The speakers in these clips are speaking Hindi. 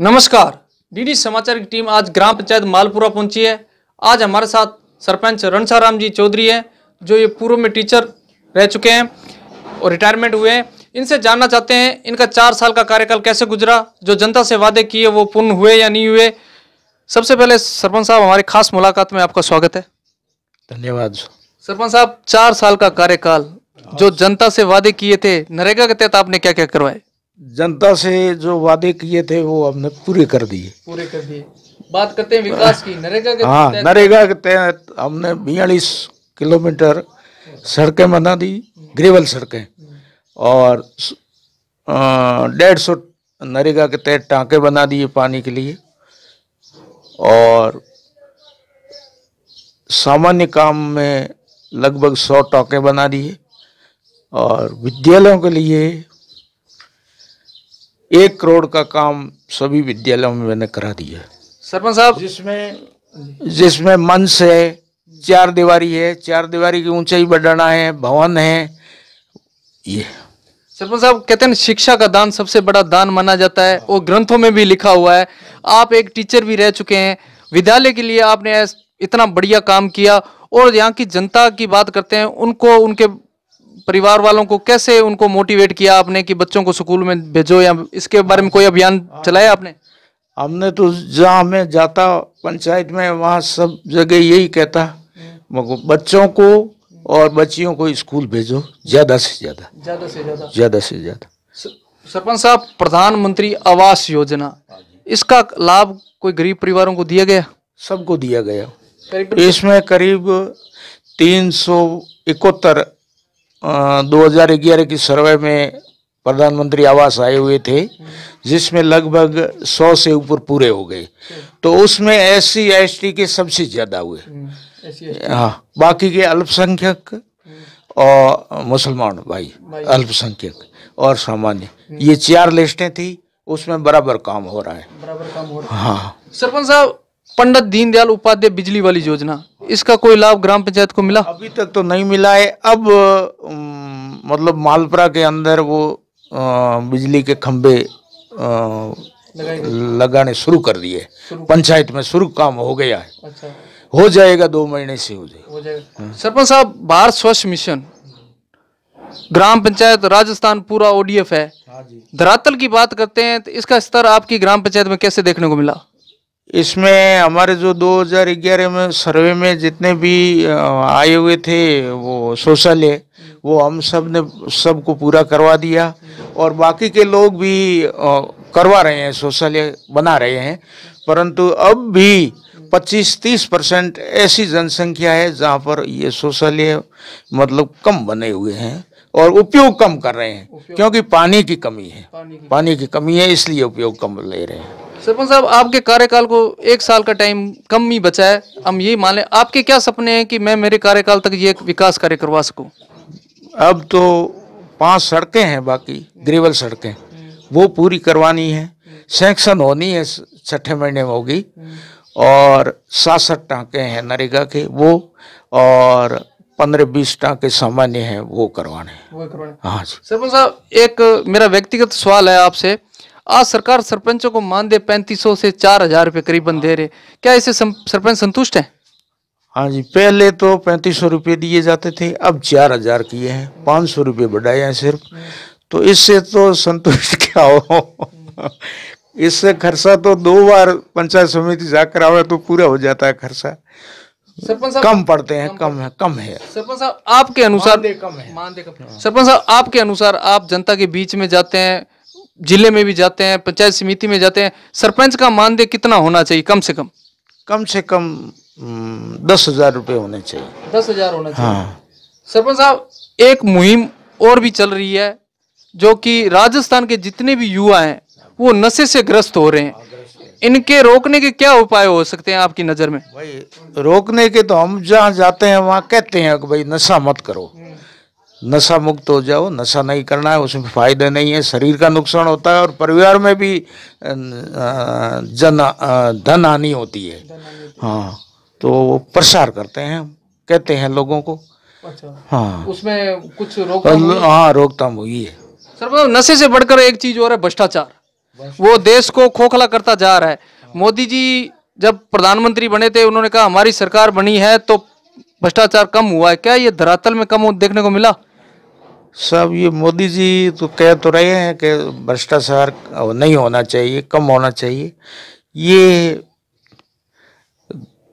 नमस्कार डीडी समाचार की टीम आज ग्राम पंचायत मालपुरा पहुंची है आज हमारे साथ सरपंच रणसाराम जी चौधरी है जो ये पूर्व में टीचर रह चुके हैं और रिटायरमेंट हुए हैं इनसे जानना चाहते हैं इनका चार साल का कार्यकाल कैसे गुजरा जो जनता से वादे किए वो पूर्ण हुए या नहीं हुए सबसे पहले सरपंच साहब हमारी खास मुलाकात में आपका स्वागत है धन्यवाद सरपंच साहब चार साल का कार्यकाल जो जनता से वादे किए थे नरेगा के तहत आपने क्या क्या करवाए जनता से जो वादे किए थे वो हमने पूरे कर दिए पूरे कर दिए बात करते हैं विकास की नरेगा के हाँ नरेगा के तहत हमने बयालीस किलोमीटर सड़कें बना दी ग्रेवल सड़कें और डेढ़ सौ नरेगा के तहत टांके बना दिए पानी के लिए और सामान्य काम में लगभग सौ टांके बना दिए और विद्यालयों के लिए एक करोड़ का काम सभी विद्यालयों में मैंने करा दिया सरपंच साहब जिसमें जिसमें मंच है चार दीवारी है चार दीवारी की ऊंचाई बढ़ाना है भवन है ये सरपंच साहब कहते हैं शिक्षा का दान सबसे बड़ा दान माना जाता है वो ग्रंथों में भी लिखा हुआ है आप एक टीचर भी रह चुके हैं विद्यालय के लिए आपने इतना बढ़िया काम किया और यहाँ की जनता की बात करते हैं उनको उनके परिवार वालों को कैसे उनको मोटिवेट किया आपने कि बच्चों को स्कूल में भेजो या इसके बारे में कोई अभियान चलाया आपने हमने तो जहाँ मैं जाता पंचायत में वहाँ सब जगह यही कहता बच्चों को और बच्चियों को स्कूल भेजो ज़्यादा से ज़्यादा ज़्यादा से ज़्यादा सरपंच साहब प्रधानमंत्री आवास योजना इसका लाभ कोई गरीब परिवारों को दिया गया सबको दिया गया इसमें करीब तीन सौ इकहत्तर 2011 की सर्वे में प्रधानमंत्री आवास आए हुए थे जिसमें लगभग 100 से ऊपर पूरे हो गए तो उसमें एस सी एस टी के सबसे ज़्यादा हुए हम्म, हाँ बाकी के अल्पसंख्यक और मुसलमान भाई अल्पसंख्यक और सामान्य हम्म। ये चार लिस्टें थी उसमें बराबर काम हो रहा है बराबर काम हो रहा है हाँ सरपंच साहब पंडित दीनदयाल उपाध्याय बिजली वाली योजना इसका कोई लाभ ग्राम पंचायत को मिला अभी तक तो नहीं मिला है अब मतलब मालपुरा के अंदर वो बिजली के खम्भे लगाने शुरू कर दिए पंचायत में शुरू काम हो गया है अच्छा। हो जाएगा दो महीने से हो जाएगा, हो जाएगा। सरपंच साहब भारत स्वच्छ मिशन ग्राम पंचायत राजस्थान पूरा ओडीएफ है हाँ धरातल की बात करते हैं तो इसका स्तर आपकी ग्राम पंचायत में कैसे देखने को मिला इसमें हमारे जो 2011 में सर्वे में जितने भी आए हुए थे वो सोशल है वो हम सब ने सबको पूरा करवा दिया और बाकी के लोग भी करवा रहे हैं सोशल बना रहे हैं परंतु अब भी 25-30 परसेंट ऐसी जनसंख्या है जहाँ पर ये शौचालय मतलब कम बने हुए हैं और उपयोग कम कर रहे हैं क्योंकि पानी की कमी है पानी की, पानी की कमी है इसलिए उपयोग कम ले रहे हैं सरपंच साहब आपके कार्यकाल को एक साल का टाइम कम ही बचा है हम यही मान लें आपके क्या सपने हैं कि मैं मेरे कार्यकाल तक ये विकास कार्य करवा सकूं? अब तो पांच सड़कें हैं बाकी ग्रेवल सड़कें वो पूरी करवानी है सेंक्शन होनी है छठे महीने में होगी और सासठ टाँके हैं नरेगा के वो और पंद्रह बीस टाँके सामान्य हैं वो करवाने हैं हाँ जी सरपंच साहब एक मेरा व्यक्तिगत सवाल है आपसे आज सरकार सरपंचों को मानदेय पैंतीस से चार हजार रुपए करीबन हाँ। दे रहे क्या इससे सरपंच संतुष्ट है हाँ जी पहले तो पैंतीस सौ रुपये दिए जाते थे अब चार हजार किए हैं पाँच सौ रुपये बढ़ाए हैं सिर्फ तो इससे तो संतुष्ट क्या हो इससे खर्चा तो दो बार पंचायत समिति जाकर आवे तो पूरा हो जाता है खर्चा सरपंच कम पड़ते हैं कम है कम है सरपंच साहब आपके अनुसार कम है सरपंच साहब आपके अनुसार आप जनता के बीच में जाते हैं जिले में भी जाते हैं पंचायत समिति में जाते हैं सरपंच का मानदेय कितना होना चाहिए कम से कम कम से कम दस हजार रुपये होने चाहिए दस हजार होना चाहिए हाँ। सरपंच साहब एक मुहिम और भी चल रही है जो कि राजस्थान के जितने भी युवा हैं वो नशे से ग्रस्त हो रहे हैं इनके रोकने के क्या उपाय हो सकते हैं आपकी नज़र में भाई रोकने के तो हम जहाँ जाते हैं वहाँ कहते हैं कि भाई नशा मत करो नशा मुक्त हो जाओ नशा नहीं करना है उसमें फ़ायदे नहीं है शरीर का नुकसान होता है और परिवार में भी जन धन हानि होती है हाँ तो वो प्रसार करते हैं कहते हैं लोगों को अच्छा हाँ उसमें कुछ रोकथाम हाँ रोकथाम हुई है सर नशे से बढ़कर एक चीज़ और है भ्रष्टाचार वो देश को खोखला करता जा रहा है मोदी जी जब प्रधानमंत्री बने थे उन्होंने कहा हमारी सरकार बनी है तो भ्रष्टाचार कम हुआ है क्या ये धरातल में कम देखने को मिला सब ये मोदी जी तो कह तो रहे हैं कि भ्रष्टाचार नहीं होना चाहिए कम होना चाहिए ये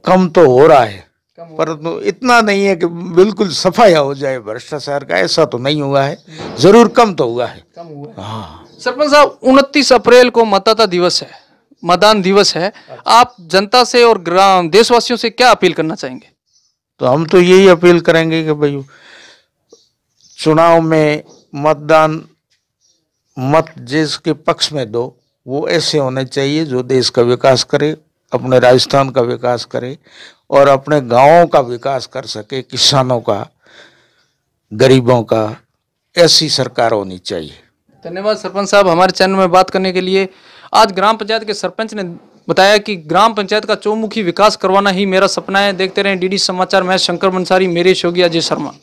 कम तो हो रहा है पर तो इतना नहीं है कि बिल्कुल सफाया हो जाए भ्रष्टाचार का ऐसा तो नहीं हुआ है जरूर कम तो हुआ है कम हुआ हाँ सरपंच साहब उनतीस अप्रैल को मतदाता दिवस है मतदान दिवस है अच्छा। आप जनता से और ग्राम देशवासियों से क्या अपील करना चाहेंगे तो हम तो यही अपील करेंगे कि भाई चुनाव में मतदान मत जिसके पक्ष में दो वो ऐसे होने चाहिए जो देश का विकास करे अपने राजस्थान का विकास करे और अपने गांवों का विकास कर सके किसानों का गरीबों का ऐसी सरकार होनी चाहिए धन्यवाद सरपंच साहब हमारे चैनल में बात करने के लिए आज ग्राम पंचायत के सरपंच ने बताया कि ग्राम पंचायत का चौमुखी विकास करवाना ही मेरा सपना है देखते रहें डीडी समाचार मैं शंकर मंसारी मेरे शोगिया जय शर्मा